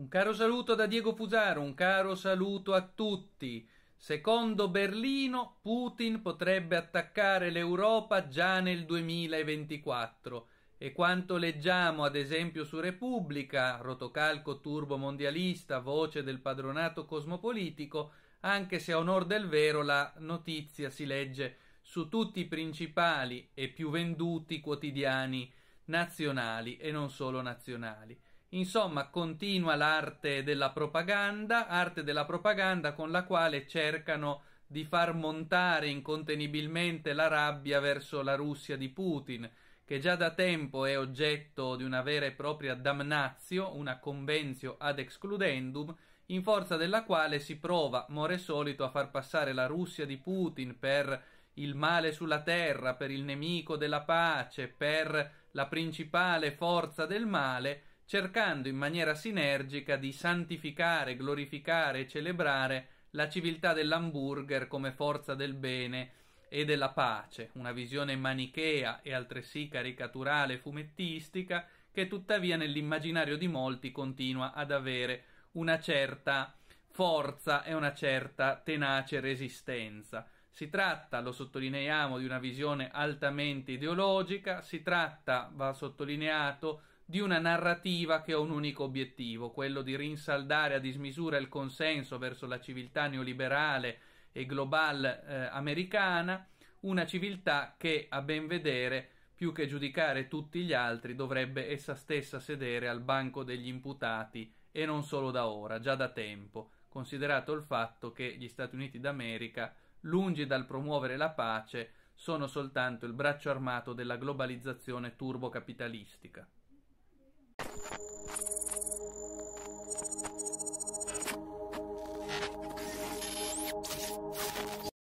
Un caro saluto da Diego Fusaro, un caro saluto a tutti. Secondo Berlino, Putin potrebbe attaccare l'Europa già nel 2024. E quanto leggiamo ad esempio su Repubblica, rotocalco turbomondialista, voce del padronato cosmopolitico, anche se a onor del vero la notizia si legge su tutti i principali e più venduti quotidiani nazionali e non solo nazionali. Insomma, continua l'arte della propaganda, arte della propaganda con la quale cercano di far montare incontenibilmente la rabbia verso la Russia di Putin, che già da tempo è oggetto di una vera e propria damnatio, una convenzio ad excludendum, in forza della quale si prova, more solito, a far passare la Russia di Putin per il male sulla terra, per il nemico della pace, per la principale forza del male, cercando in maniera sinergica di santificare, glorificare e celebrare la civiltà dell'hamburger come forza del bene e della pace, una visione manichea e altresì caricaturale e fumettistica che tuttavia nell'immaginario di molti continua ad avere una certa forza e una certa tenace resistenza. Si tratta, lo sottolineiamo, di una visione altamente ideologica, si tratta, va sottolineato, di una narrativa che ha un unico obiettivo, quello di rinsaldare a dismisura il consenso verso la civiltà neoliberale e global eh, americana, una civiltà che a ben vedere, più che giudicare tutti gli altri, dovrebbe essa stessa sedere al banco degli imputati e non solo da ora, già da tempo, considerato il fatto che gli Stati Uniti d'America, lungi dal promuovere la pace, sono soltanto il braccio armato della globalizzazione turbocapitalistica.